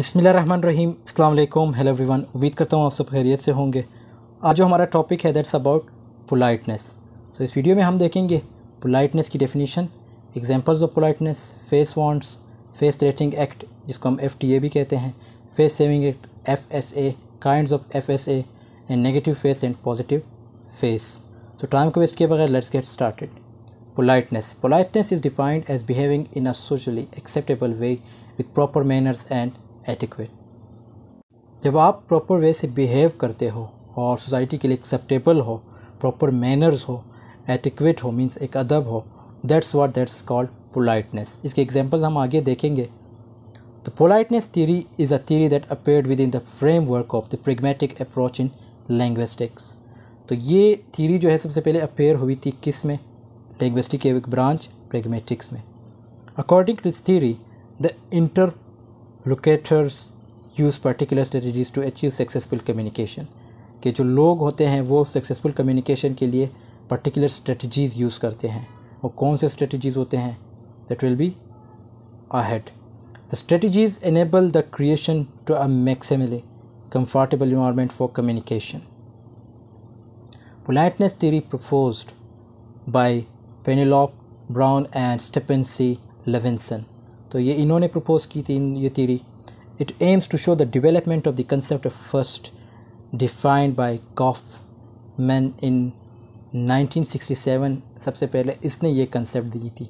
बिसमीम अल्लाम hello everyone उम्मीद करता हूँ आप सब खैरियत से होंगे आज जो हमारा टॉपिक है दैट्स अबाउट पोलाइटनेस सो इस वीडियो में हम देखेंगे पोलाइटनेस की definition examples of politeness face wants face threatening act जिसको हम एफ भी कहते हैं face saving act F S A kind of F S A and negative face and positive face so time को वेस्ट किए बगैर let's get started politeness politeness is defined as behaving in a socially acceptable way with proper manners and adequate जब आप proper way से behave करते हो और society के लिए एक्सेप्टेबल हो प्रॉपर मैनर्स हो एडिक्वेट हो मीन्स एक अदब हो that's what that's called politeness इसके एग्जाम्पल्स हम आगे देखेंगे the politeness theory is a theory that appear within the framework of the pragmatic approach in linguistics तो ये थीरी जो है सबसे पहले अपेयर हुई थी किस में लैंग्वेस्टिक के एक ब्रांच प्रेगमेटिक्स में according to this theory the interlocutors use particular strategies to achieve successful communication के जो लोग होते हैं वो सक्सेसफुल कम्युनिकेशन के लिए पर्टिकुलर स्ट्रेटजीज यूज़ करते हैं वो कौन से स्ट्रेटजीज होते हैं that will be ahead the strategies enable the creation to a maximally comfortable environment for communication politeness theory propose by Penelope Brown and Stephen Levinson तो ये इन्होंने प्रपोज की थी ये theory it aims to show the development of the concept of first defined by Goffman in 1967 सबसे पहले इसने ये कंसेप्ट दी थी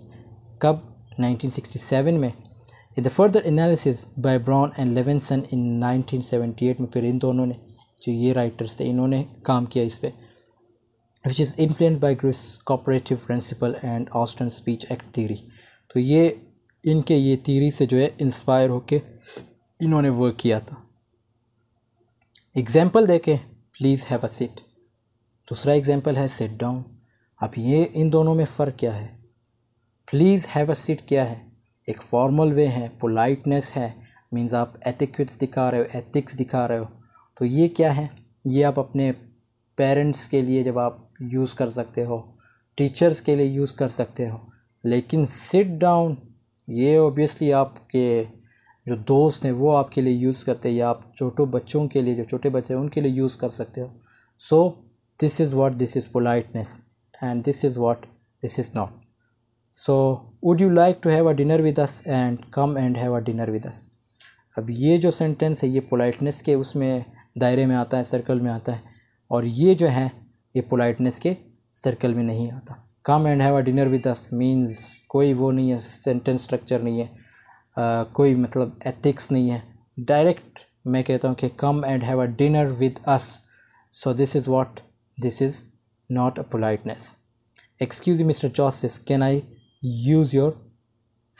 कब 1967 में in the further analysis by Brown and Levinson in 1978 में फिर इन दोनों ने जो ये राइटर्स थे इन्होंने काम किया इस पर which is influence by Grice cooperative principle and Austin speech act theory तो ये इनके ये थीरी से जो है इंस्पायर होके इन्होंने वर्क किया था एग्ज़ाम्पल देखें प्लीज़ हैव अ सिट दूसरा एग्ज़ाम्पल है सिट डाउन अब ये इन दोनों में फ़र्क क्या है प्लीज़ हैव अ सिट क्या है एक फॉर्मल वे है पोलाइटनेस है मीन्स आप एथिक्स दिखा रहे हो एथिक्स दिखा रहे हो तो ये क्या है ये आप अपने पेरेंट्स के लिए जब आप यूज़ कर सकते हो टीचर्स के लिए यूज़ कर सकते हो लेकिन सिट डाउन ये ओबियसली आपके जो दोस्त हैं वो आपके लिए यूज़ करते हैं या आप छोटे बच्चों के लिए जो छोटे बच्चे हैं उनके लिए यूज़ कर सकते हो so this is what this is politeness and this is what this is not so would you like to have a dinner with us and come and have a dinner with us अब ये जो sentence है ये politeness के उसमें दायरे में आता है सर्कल में आता है और ये जो है ये पोलाइटनेस के सर्कल में नहीं आता come and have a dinner with us means कोई वो नहीं है सेंटेंस स्ट्रक्चर नहीं है आ, कोई मतलब एथिक्स नहीं है डायरेक्ट मैं कहता हूँ कि come and have a dinner with us so this is what this is not a politeness excuse Mister Joseph can I use your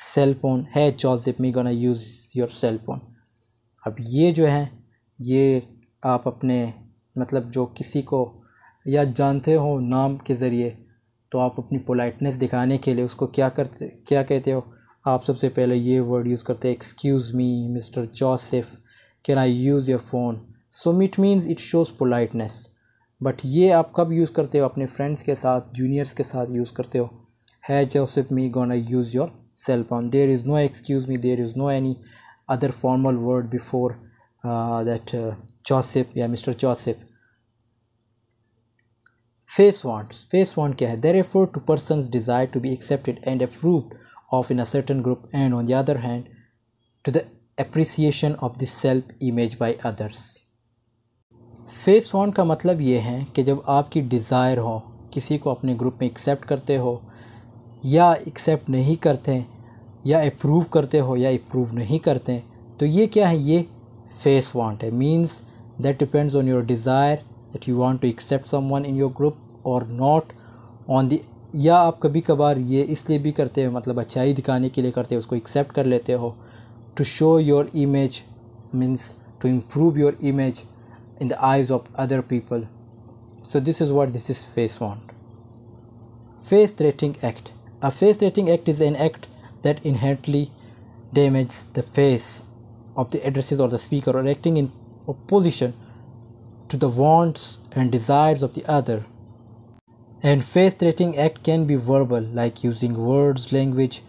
cell phone hey Joseph me gonna use your cell phone अब ये जो है ये आप अपने मतलब जो किसी को या जानते हो नाम के ज़रिए तो आप अपनी पोलाइटनेस दिखाने के लिए उसको क्या करते क्या कहते हो आप सबसे पहले ये वर्ड यूज़ करते हैं excuse me Mister Joseph can I use your phone so it means it shows politeness but ये आप कब यूज़ करते हो अपने फ्रेंड्स के साथ जूनियर्स के साथ यूज़ करते हो hey Joseph me I use your cell phone there is no excuse me there is no any other formal word before that Joseph या Mister Joseph face wants face want क्या है therefore to person desire to be accepted and approve of in a certain group and on the other hand to the appreciation of this self image by others face want का मतलब ये है कि जब आपकी desire हो किसी को अपने ग्रुप में एक्सेप्ट करते हो या एक्सेप्ट नहीं करते या अप्रूव करते हो या अप्रूव नहीं करते तो ये क्या है ये फेस वांट है means that depends on your desire that you want to accept someone in your group or not on the या आप कभी कभार ये इसलिए भी करते हो मतलब अच्छाई दिखाने के लिए करते हो उसको एक्सेप्ट कर लेते हो to show your image means to improve your image in the eyes of other people so this is what this is face want face threatening act a face threatening act is an act that inherently damages the face of the addresses or the speaker or acting in opposition to the wants and desires of the other. And face threatening act can be verbal, like using words, language.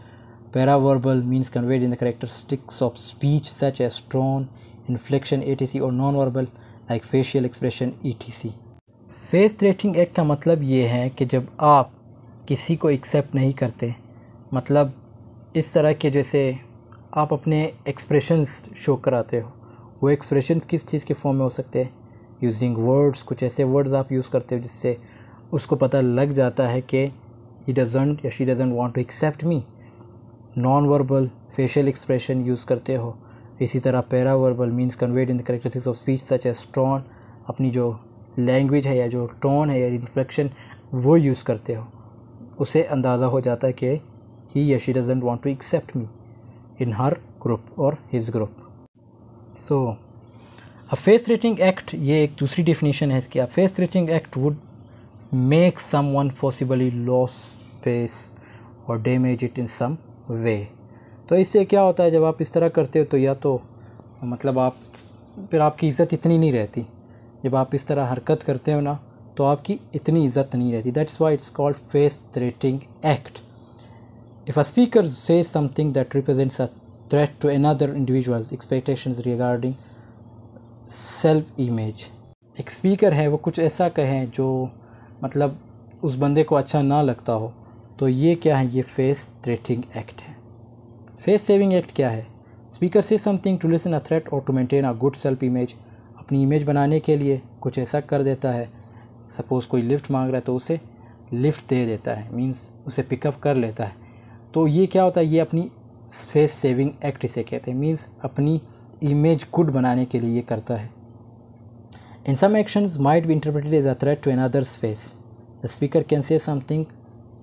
Paraverbal means conveyed in the characteristics of speech, such as tone, inflection, etc., or nonverbal, like facial expression, etc. ई face threatening act का मतलब ये है कि जब आप किसी को एक्सेप्ट नहीं करते मतलब इस तरह के जैसे आप अपने एक्सप्रेशंस शो कराते हो वो एक्सप्रेशंस किस चीज़ के फॉर्म में हो सकते हैं यूजिंग वर्ड्स कुछ ऐसे वर्ड्स आप यूज़ करते हो जिससे उसको पता लग जाता है कि ही डजेंट या she doesn't want to accept me non verbal facial expression use करते हो इसी तरह paraverbal means conveyed in the characteristics of speech such as tone अपनी जो लैंग्वेज है या जो टोन है या इन्फ्लेक्शन वो यूज़ करते हो उसे अंदाज़ा हो जाता है कि ही या she doesn't want to accept me in her group और हिज ग्रुप सो अब फेस रेटिंग एक्ट ये एक दूसरी डेफिनेशन है इसकी अब face threatening act would make someone possibly lose face और damage it in some way तो इससे क्या होता है जब आप इस तरह करते हो तो या तो मतलब आप फिर आपकी इज़्ज़त इतनी नहीं रहती जब आप इस तरह हरकत करते हो ना तो आपकी इतनी इज़्ज़त नहीं रहती that's why it's called face threatening act if a speaker say something that represents a threat to another individual expectation regarding self image एक स्पीकर है वो कुछ ऐसा कहें जो मतलब उस बंदे को अच्छा ना लगता हो तो ये क्या है ये फेस थ्रेटिंग एक्ट है फेस सेविंग एक्ट क्या है speaker say something to lessen a threat और to maintain a good self image अपनी इमेज बनाने के लिए कुछ ऐसा कर देता है सपोज़ कोई लिफ्ट मांग रहा है तो उसे लिफ्ट दे देता है मींस उसे पिकअप कर लेता है तो ये क्या होता है ये अपनी फेस सेविंग एक्ट इसे कहते हैं मीन्स अपनी इमेज गुड बनाने के लिए करता है in some actions might be interpreted as a threat to another's face the speaker can say something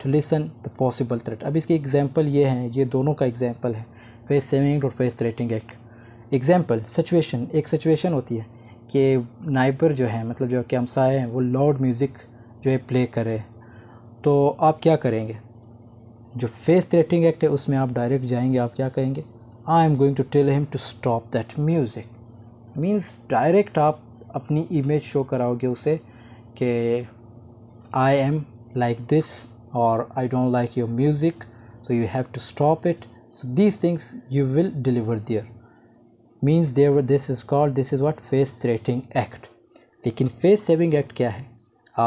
to lessen the possible threat अब इसकी एग्जाम्पल ये हैं ये दोनों का एग्जाम्पल है फेस सेविंग और face threatening act example situation एक सिचुएशन होती है कि नाइबर जो है मतलब जो कि साए हैं वो लाउड म्यूज़िक जो है प्ले करे तो आप क्या करेंगे जो फेस थ्रेटिंग एक्ट है उसमें आप डायरेक्ट जाएंगे आप क्या कहेंगे I am going to tell him to stop that music means direct आप अपनी इमेज शो कराओगे उसे कि आई एम लाइक दिस और I don't like your music so you have to stop it so these things you will deliver there means देवर this is called this is what face threatening act लेकिन face saving act क्या है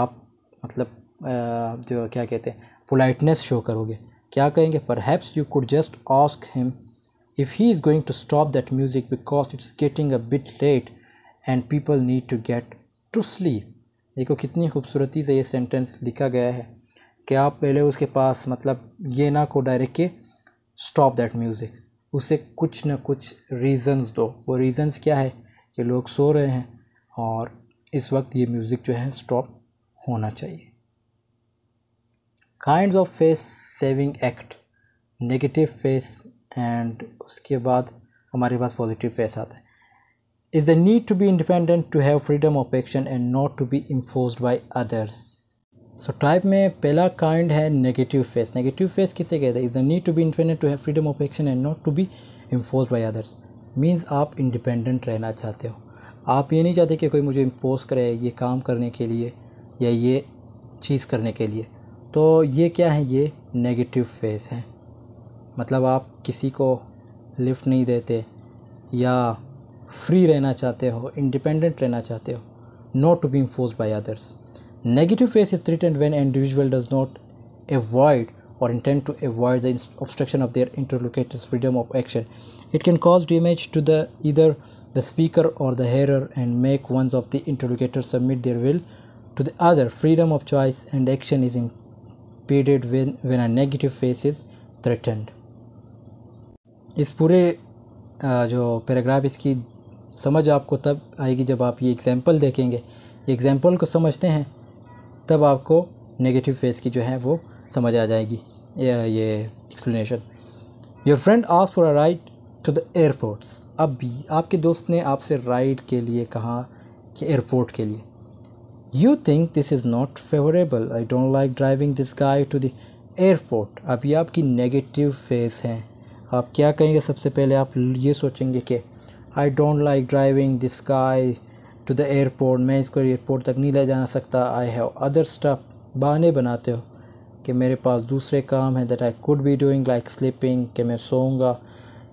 आप मतलब जो क्या कहते हैं पोलाइटनेस शो करोगे क्या कहेंगे पर perhaps you could just ask him if he is going to stop that music because it's getting a bit late and people need to get to sleep देखो कितनी खूबसूरती से ये सेंटेंस लिखा गया है कि आप पहले उसके पास मतलब ये ना को डायरेक्ट के स्टॉप दैट म्यूज़िक उसे कुछ ना कुछ रीज़न्स दो वो रीज़न्स क्या है कि लोग सो रहे हैं और इस वक्त ये म्यूज़िक जो है स्टॉप होना चाहिए kind of face saving act negative face and उसके बाद हमारे पास पॉजिटिव पैसा आता है is the need to be independent to have freedom of action and not to be imposed by others so type में पहला काइंड है नेगेटिव फेस नेगेटिव फेस किसे कहते हैं is the need to be independent to have freedom of action and not to be imposed by others means आप independent रहना चाहते हो आप ये नहीं चाहते कि कोई मुझे इम्पोज करे ये काम करने के लिए या ये चीज़ करने के लिए तो ये क्या है ये नेगेटिव फेस हैं मतलब आप किसी को लिफ्ट नहीं देते या फ्री रहना चाहते हो इंडिपेंडेंट रहना चाहते हो not to be enforced by others negative face is threatened when individual does not avoid और intent to avoid the obstruction of their interlocutors freedom of action it can cause damage to the either the speaker और the hearer and make one of the interlocutor submit their will to the other freedom of choice and action is impeded when when a negative face is threatened इस पूरे जो paragraph इसकी समझ आपको तब आएगी जब आप ये एग्ज़ैम्पल देखेंगे एग्ज़ैम्पल को समझते हैं तब आपको नेगेटिव फेस की जो है वो समझ आ जाएगी ये एक्सप्लेनेशन योर फ्रेंड आज for a ride to the airports अब आपके दोस्त ने आपसे राइड के लिए कहा कि एयरपोर्ट के लिए you think this is not favourable I don't like driving this guy to the airport अब ये आपकी नेगेटिव फेस हैं आप क्या कहेंगे सबसे पहले आप ये सोचेंगे कि I don't like driving this guy to the airport मैं इसको एयरपोर्ट तक नहीं ले जाना सकता आई हैव अदर स्टाफ बहाने बनाते हो कि मेरे पास दूसरे काम हैं that I could be doing like sleeping कि मैं सोऊंगा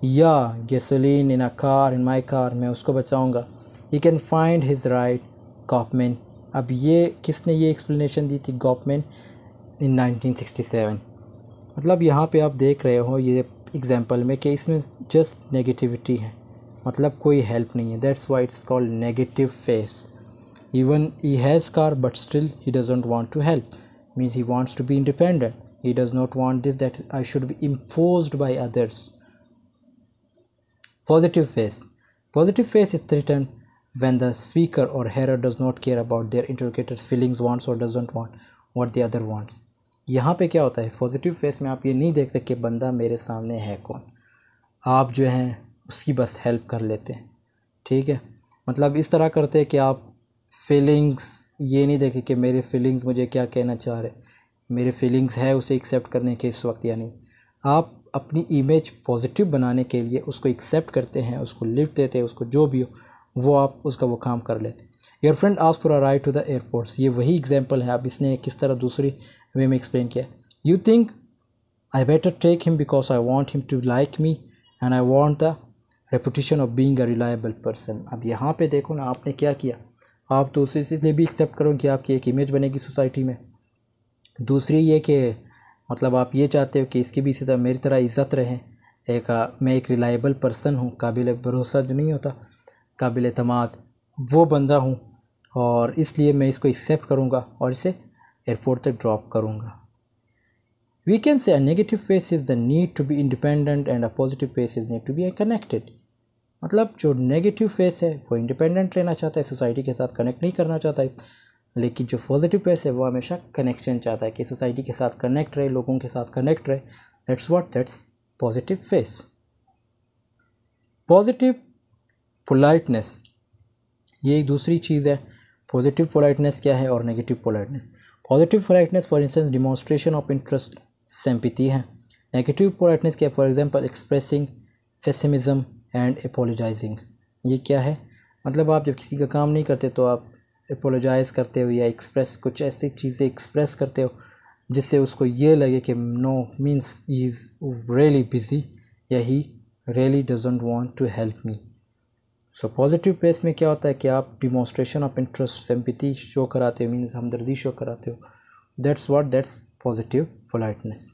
या gasoline in a car in my car मैं उसको बचाऊंगा you can find his ride गॉपमैन अब ये किसने ये एक्सप्लेनेशन दी थी गॉपमैन इन 1967 मतलब यहाँ पे आप देख रहे हो ये एग्ज़ाम्पल में कि इसमें जस्ट नेगेटिविटी है मतलब कोई हेल्प नहीं है that's why it's called negative face even he has car but still he doesn't want to help means he wants to be independent he does not want this that I should be impose by others positive face positive face is threaten when the speaker और hearer does not care about their interrogator's feelings wants और doesn't want what the other wants यहाँ पे क्या होता है positive face में आप ये नहीं देखते कि बंदा मेरे सामने है कौन आप जो हैं उसकी बस हेल्प कर लेते हैं ठीक है मतलब इस तरह करते हैं कि आप फीलिंग्स ये नहीं देखते कि मेरे फीलिंग्स मुझे क्या कहना चाह रहे मेरे फीलिंग्स है उसे एक्सेप्ट करने के इस वक्त या नहीं आप अपनी इमेज पॉजिटिव बनाने के लिए उसको एक्सेप्ट करते हैं उसको लिफ्ट देते हैं उसको जो भी हो वो आप उसका वो काम कर लेते योर फ्रेंड आज पूरा right ride to the airports ये वही एग्जांपल है अब इसने किस तरह दूसरी वे में एक्सप्लेन किया you think I better take him because I want him to like me and I want the reputation of being a reliable person अब यहाँ पर देखो ना आपने क्या किया आप तो उसे इसलिए भी एक्सेप्ट करो कि आपकी एक इमेज बनेगी सोसाइटी में दूसरी ये कि मतलब आप ये चाहते हो कि इसकी भी इसी तरह मेरी तरह इज़्ज़त रहें एक आ, मैं एक रिलायबल पर्सन हूँ काबिल भरोसा जो नहीं होता काबिल अतमाद वो बंदा हूँ और इसलिए मैं इसको एक्सेप्ट करूँगा और इसे एयरपोर्ट तक ड्रॉप करूँगा we can say a negative face is the need to be independent and a positive face is need to be connected मतलब जो नेगेटिव फेस है वो इंडिपेंडेंट रहना चाहता है सोसाइटी के साथ कनेक्ट नहीं करना चाहता है लेकिन जो पॉजिटिव फेस है वो हमेशा कनेक्शन चाहता है कि सोसाइटी के साथ कनेक्ट रहे लोगों के साथ कनेक्ट रहे that's what that's positive face positive politeness ये एक दूसरी चीज़ है पॉजिटिव पोलाइटनेस क्या है और negative politeness positive politeness for instance demonstration of interest sympathy है नेगेटिव पोलाइटनेस क्या for example expressing pessimism and apologizing ये क्या है मतलब आप जब किसी का काम नहीं करते तो आप अपोलोजाइज करते हो या एक्सप्रेस कुछ ऐसी चीज़ें एक्सप्रेस करते हो जिससे उसको ये लगे कि no means is really busy या he really doesn't want to help me so positive face में क्या होता है कि आप demonstration of interest sympathy show कराते हो मीन्स हमदर्दी शो कराते हो that's what that's positive politeness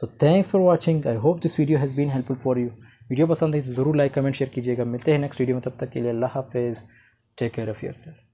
so thanks for watching I hope this video has been helpful for you video पसंद है तो ज़रूर लाइक कमेंट शेयर कीजिएगा मिलते हैं नेक्स्ट वीडियो में तब तक के लिए अल्लाह हाफिज़ take care of your self